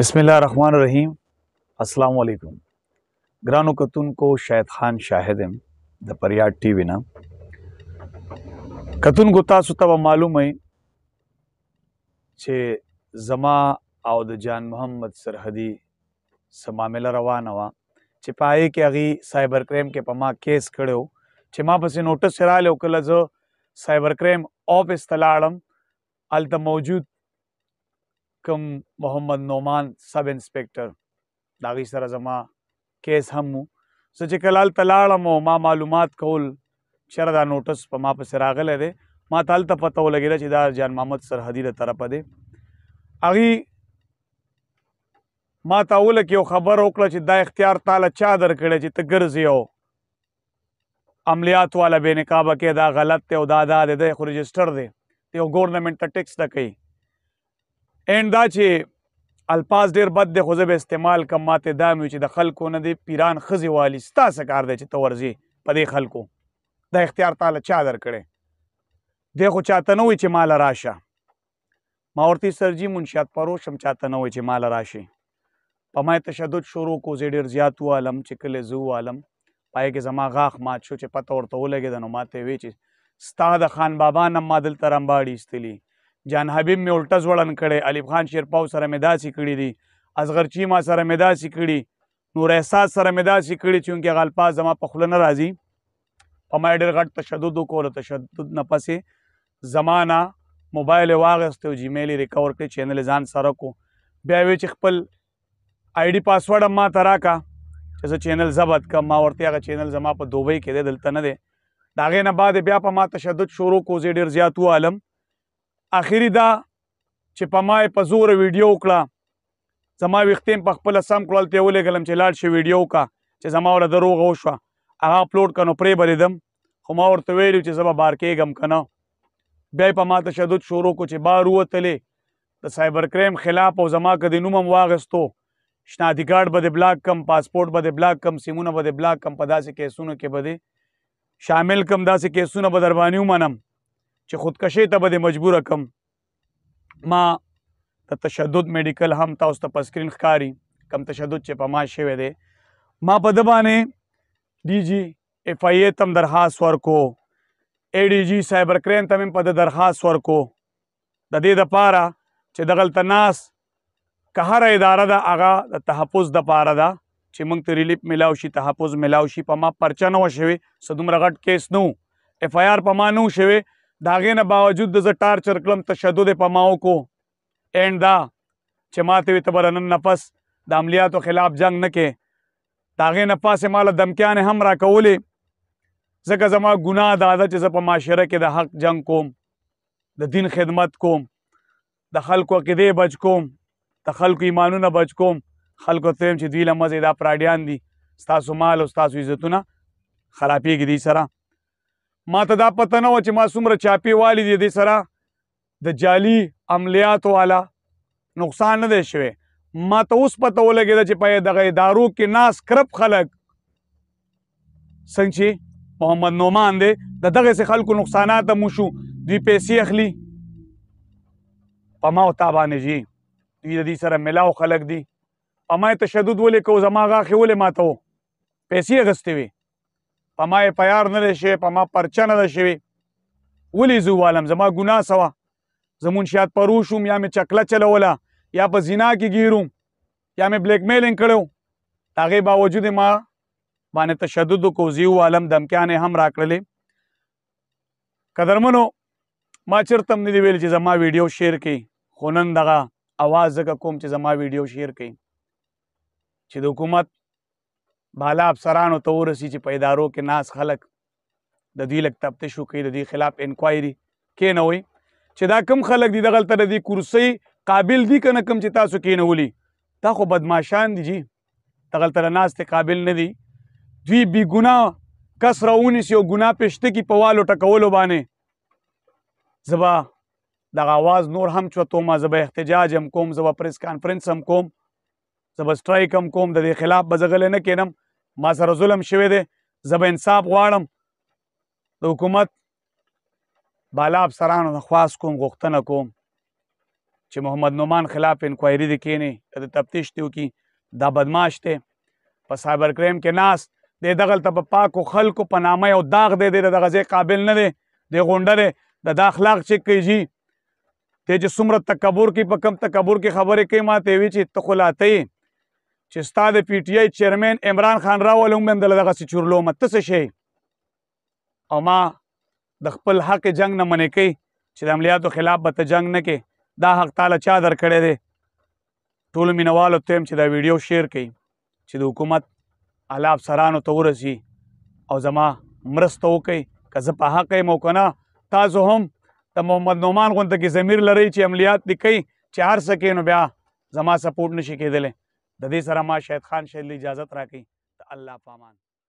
بسم الله الرحمن الرحیم السلام علیکم ګرانو کتونکو شاهد خان شاهدم د پریاټ ټي وی نه کتونکو تاسو ته معلومه چې زما او د جان محمد سرحدي سمامل روانه وا چې پای کې هغه سایبر کریم کې پما کیس کړو چې ما پسې نوټس رااله کله زه سایبر کریم آفس تلاړم الته موجود کوم محمد نومان سب انسپکټر دا غي سره زما کیس هم سو چې کلال تلاړم ما معلومات کول چر دا نوټس په ما په سراغله ده ما تل ته پته ولګیږي چې دا جان محمد سرحدی له طرفه دی اغي ما ته ول کې یو خبر وکړه چې دا اختیار تعالی چا درکړي چې ته ګرځي عملیات والا بے نقابه کې دا غلط ته او دا دا د خو رجستر دی ته ګورنمنت ته ټیکس نه کوي اینډ دا چې الفاظ ډیر بد دي خو زه به استعمال کم ماته دا مې چې د خلکو نه دي پیران خزي والی ستا سکار دی چې تورزي په دې خلکو دا اختیار تعالی چا درکړي دی خو چاته نه وي چې مال راشه ما ورته سرجی منشات پروشم چاته نه وي چې مال راشي په ما تشدد شروع کو زه ډیر زیات عالم چې کله زو عالم پای کې زما غاخ مات شو چې پته ورته ولګي د نو ماته وی چې ستا د خان بابا نه ما دل ترمباړي استلی جان حبیب می الټه ځوړن کړي الف خان شیرپاو سره مې داسې کړي دي اصغر چیما سره مې داسې کړي نور احساس سره مې داسې کړي چې انکه غلپا زما په خوله نه راځي په ما ډېر غټ تشدد وکړ تشدد نه پسې زمانہ موبایل واغست او جیمیل ریکور کړ چینل ځان سره کو بیا وی چې خپل آی ډی پاسورډ ما تراکا چې زه چینل زبد کم ما ورته هغه چینل زما په دوبۍ کې دلته نه دی داغه نه بعد بیا په ما تشدد شروع کو زی ډیر زیات عالم اخیری دا چې په ما په زور ویډیو وکړه زما وختیم په خپل سم کړل ته ولګلم چې لاړ شي ویډیو کا چې زما ور دروغ او شو هغه اپلوډ کنو پرې بریدم خو ما ورته ویلو چې زما بار کېږم کنه بیا په ما تشدد شروع کو چې بار وتلې د سایبر کریم خلاف او زما کدي نومم واغستو شناختی کارت به د بلاک کم پاسپورت به د بلاک کم سیمونه به د بلاک کم په داسې کیسونو کې به شامل کم داسې کیسونه به در باندې ومنم چې خودکشي ته به مجبور کم ما د تشدد میډیکل هم تاسو ته پسکرین ښکاری کم تشدد چې په ما شوی دی ما په د باندې ډی جی اف آی ای تم درخواست ورکو ای ډی جی سایبر کریم تم په د درخواست ورکو د دې د پاره چې دغل تناس که هر اداره دا هغه د تحفظ د پاره ده چې موږ ته ریلیف ملاو شي تحفظ ملاو شي په ما پرچا نه وشوي سدومره غټ کیس نو اف آی آر په ما نو شوي داغه نه باوجود د زټار چرکلم تشدد په ماو کو اینڈ دا چې ماته وي تبرنن نفس د عملیاتو خلاف جنگ نه کې داغه نه پاسه مال دمکیان هم را کولې زکه زما ګناه دا ده چې په معاشره کې د حق جنگ کوم د دین خدمت کوم د خلکو عقیده بچ کوم د خلکو ایمانونه بچ کوم خلکو ته چې دوی لمزه دا پراډیان دي تاسو مال او تاسو عزتونه خرابېږي دي سره ما ته دا پته نه و چې ما څومره چاپی والی دی دې سره د جالي عملیاتو والا نقصان نه دی شوی ما ته اوس پته ولګېده چې په دغه ادارو کې ناس کرپ خلک څنګه چې محمد نومان دی د دغه سه خلکو نقصانات مو شو دوی پیسې اخلي پما او تابانه جی دوی د دې سره ملاو خلک دي پما تشدد ولې کو زما غاخه ولې ماتو پیسې غستوي په ما یې پیار نه دی شوی په ما پرچه نه ده شوې ولې زه والم زما ګناه سوه زمون شاید پروش وم یا مې چکله چلوله یا په زینا کې ګیروم یا مې بلیک میلینګ کړی د هغې باوجود ما باندې تشدد وکړو زه والم دمکیانې هم راکړلې قدرمنو ما چېرته هم نه دي ویل چې زما ویډیو شیر کړي خو نن دغه اواز ځکه کوم چې زما ویډیو شیر کړي چې د حکومت بالا افسرانو ته ورسی چې پیدارو کې ناس خلک د دوی لک تفتیش وکړي د دوی خلاف انکوایري کینوي چې دا کم خلک دي دغلط د دې کرسي قابل دي کنه کم چې تاسو کینولي دا خو بدمعشان دي جی دغلط ناس ته قابل نه دي دوی بی ګناه کس راونی سی او ګناه پښته کې پوالو ټکولو باندې زبا دغه आवाज نور هم چوتو ما زبا احتجاج هم کوم زبا پریس کانفرنس هم کوم زبا سټرایک هم کوم د دې خلاف بزغل نه کینم ما سره ظلم شوی دی زه به انصاف غواړم د حکومت بالا افسرانو نه خواست کوم غوښتنه کوم چې محمد نعمان خلاف انکوایري د کینې د تفتیش دی کی دا بدمعاش دی په سایبر کریم کې ناس د دغل ته په پاکو خلکو په نامه او داغ دی د غزې قابل نه دی د غونډه دی د دا اخلاق چې کیږي ته چې څومره تکبر کې په کم تکبر کې خبرې کوي ما ته وی چې تخلاتې چې ستا د پی ټی آی چیرمین عمران خان راول هم دل دغه سي چورلو مت څه شي او ما د خپل حق جنگ نه منې کوي چې د عملیاتو خلاف به ته جنگ نه کې دا حق تعالی چا در کړی دی ټول مینوالو ته چې دا ویډیو شیر کړي چې د حکومت اعلی افسرانو ته ورسي او زما مرسته وکړي که زه په حق یم او که نه تاسو هم د محمد نعمان غونته کې ضمیر لري چې عملیات لیکي چې هر څه نو بیا زما سپورټ نشي کېدلی د دې سره ما شاهد خان شیدلی اجازت راکړي ته الله پامان